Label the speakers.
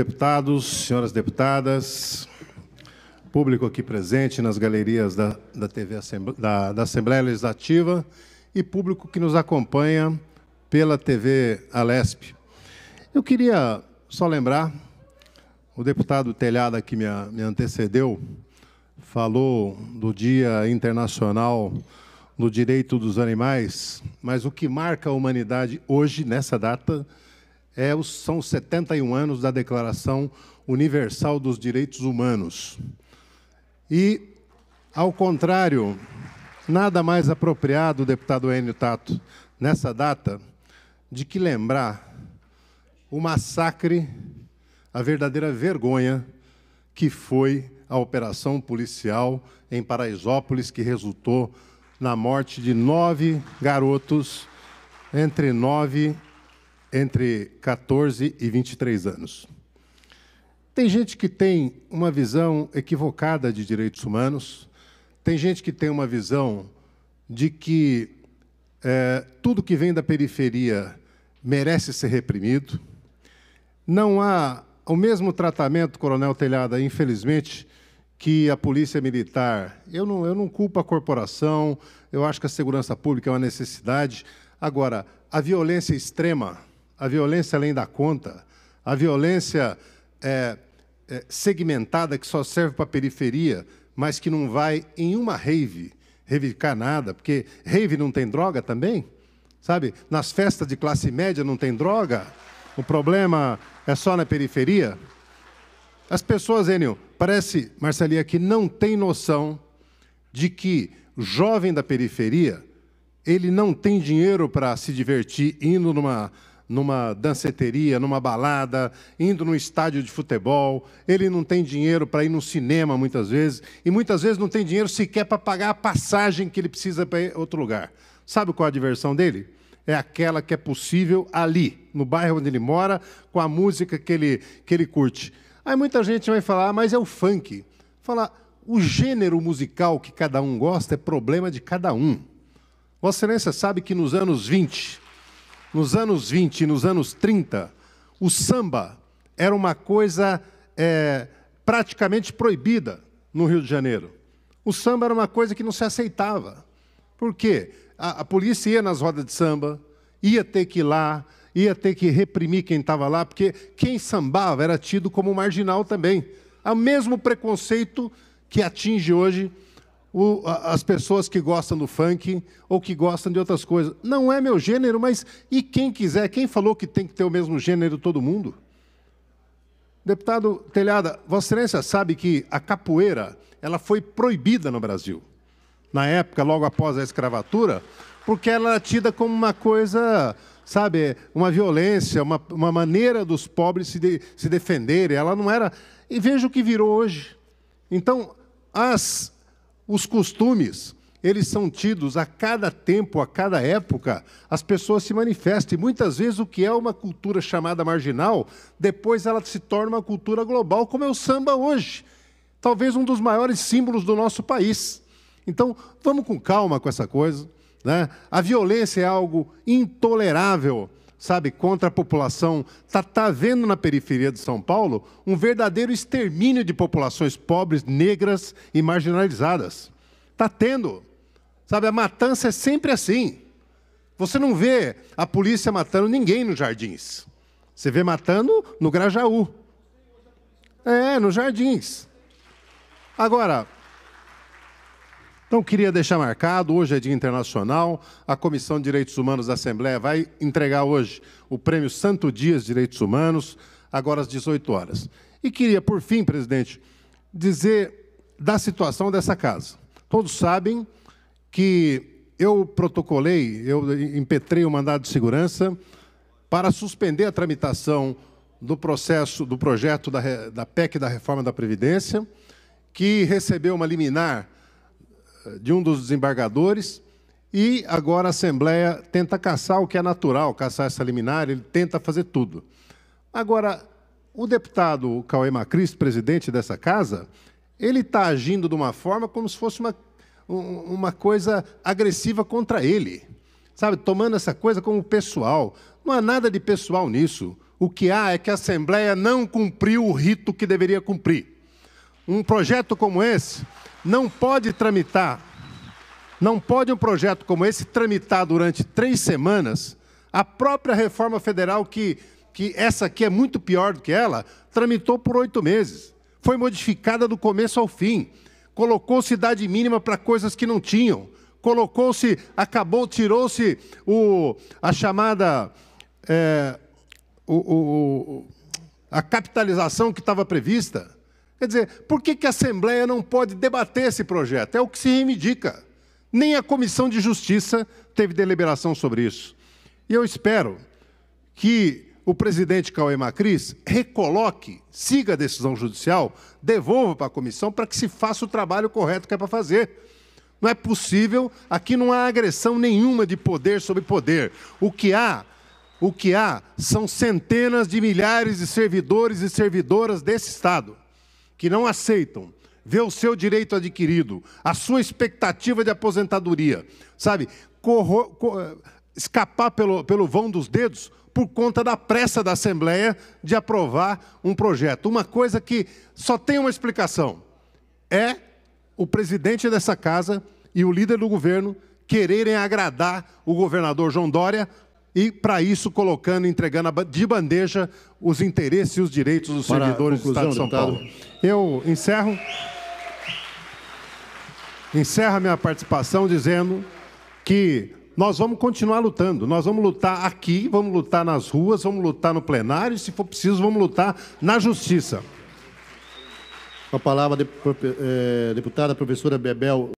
Speaker 1: Deputados, senhoras deputadas, público aqui presente nas galerias da, da, TV Assembleia, da, da Assembleia Legislativa e público que nos acompanha pela TV Alesp. Eu queria só lembrar, o deputado Telhada que me, me antecedeu falou do Dia Internacional do Direito dos Animais, mas o que marca a humanidade hoje, nessa data, é, são os 71 anos da Declaração Universal dos Direitos Humanos. E, ao contrário, nada mais apropriado, deputado Enio Tato, nessa data, de que lembrar o massacre, a verdadeira vergonha que foi a operação policial em Paraisópolis, que resultou na morte de nove garotos entre 9 entre 14 e 23 anos. Tem gente que tem uma visão equivocada de direitos humanos, tem gente que tem uma visão de que é, tudo que vem da periferia merece ser reprimido. Não há o mesmo tratamento, Coronel Telhada, infelizmente, que a polícia militar. Eu não, eu não culpo a corporação, eu acho que a segurança pública é uma necessidade. Agora, a violência extrema a violência além da conta, a violência é, é, segmentada que só serve para a periferia, mas que não vai em uma rave reivindicar nada, porque rave não tem droga também, sabe? Nas festas de classe média não tem droga, o problema é só na periferia. As pessoas, Enio, parece, Marcelia, que não tem noção de que jovem da periferia, ele não tem dinheiro para se divertir indo numa numa danceteria, numa balada, indo num estádio de futebol, ele não tem dinheiro para ir no cinema muitas vezes, e muitas vezes não tem dinheiro sequer para pagar a passagem que ele precisa para outro lugar. Sabe qual é a diversão dele? É aquela que é possível ali, no bairro onde ele mora, com a música que ele, que ele curte. Aí muita gente vai falar, ah, mas é o funk. Falar, o gênero musical que cada um gosta é problema de cada um. Vossa Excelência sabe que nos anos 20, nos anos 20 e nos anos 30, o samba era uma coisa é, praticamente proibida no Rio de Janeiro. O samba era uma coisa que não se aceitava. Por quê? A, a polícia ia nas rodas de samba, ia ter que ir lá, ia ter que reprimir quem estava lá, porque quem sambava era tido como marginal também. É o mesmo preconceito que atinge hoje o, as pessoas que gostam do funk ou que gostam de outras coisas. Não é meu gênero, mas e quem quiser? Quem falou que tem que ter o mesmo gênero todo mundo? Deputado Telhada, Vossa Excelência sabe que a capoeira ela foi proibida no Brasil, na época, logo após a escravatura, porque ela era tida como uma coisa, sabe, uma violência, uma, uma maneira dos pobres se, de, se defenderem. Ela não era. E veja o que virou hoje. Então, as os costumes, eles são tidos a cada tempo, a cada época, as pessoas se manifestam. E muitas vezes o que é uma cultura chamada marginal, depois ela se torna uma cultura global, como é o samba hoje. Talvez um dos maiores símbolos do nosso país. Então, vamos com calma com essa coisa. Né? A violência é algo intolerável sabe, contra a população, está tá, tá vendo na periferia de São Paulo um verdadeiro extermínio de populações pobres, negras e marginalizadas. Está tendo. Sabe, a matança é sempre assim. Você não vê a polícia matando ninguém nos jardins. Você vê matando no Grajaú. É, nos jardins. Agora, então, queria deixar marcado: hoje é Dia Internacional, a Comissão de Direitos Humanos da Assembleia vai entregar hoje o Prêmio Santo Dias Direitos Humanos, agora às 18 horas. E queria, por fim, presidente, dizer da situação dessa casa. Todos sabem que eu protocolei, eu impetrei o um mandado de segurança para suspender a tramitação do processo, do projeto da, da PEC da reforma da Previdência, que recebeu uma liminar eh, de um dos desembargadores, e agora a Assembleia tenta caçar o que é natural, caçar essa liminar, ele tenta fazer tudo. Agora, o deputado Cauê Macris, presidente dessa casa, ele está agindo de uma forma como se fosse uma, uma coisa agressiva contra ele. Sabe, tomando essa coisa como pessoal. Não há nada de pessoal nisso. O que há é que a Assembleia não cumpriu o rito que deveria cumprir. Um projeto como esse não pode tramitar, não pode um projeto como esse tramitar durante três semanas, a própria reforma federal, que, que essa aqui é muito pior do que ela, tramitou por oito meses. Foi modificada do começo ao fim. Colocou-se idade mínima para coisas que não tinham. Colocou-se, acabou, tirou-se o, a chamada. É, o, o, a capitalização que estava prevista. Quer dizer, por que, que a Assembleia não pode debater esse projeto? É o que se reivindica. Nem a Comissão de Justiça teve deliberação sobre isso. E eu espero que o presidente Cauê Macris recoloque, siga a decisão judicial, devolva para a comissão para que se faça o trabalho correto que é para fazer. Não é possível, aqui não há agressão nenhuma de poder sobre poder. O que há, o que há são centenas de milhares de servidores e servidoras desse Estado que não aceitam ver o seu direito adquirido, a sua expectativa de aposentadoria, sabe? Corro, cor, eh, escapar pelo, pelo vão dos dedos por conta da pressa da Assembleia de aprovar um projeto. Uma coisa que só tem uma explicação: é o presidente dessa casa e o líder do governo quererem agradar o governador João Dória e, para isso, colocando, entregando de bandeja os interesses e os direitos dos para servidores do Estado de São deputado. Paulo. Eu encerro. Encerro a minha participação dizendo que nós vamos continuar lutando. Nós vamos lutar aqui, vamos lutar nas ruas, vamos lutar no plenário, e, se for preciso, vamos lutar na justiça. Com a palavra, eh, deputada professora Bebel.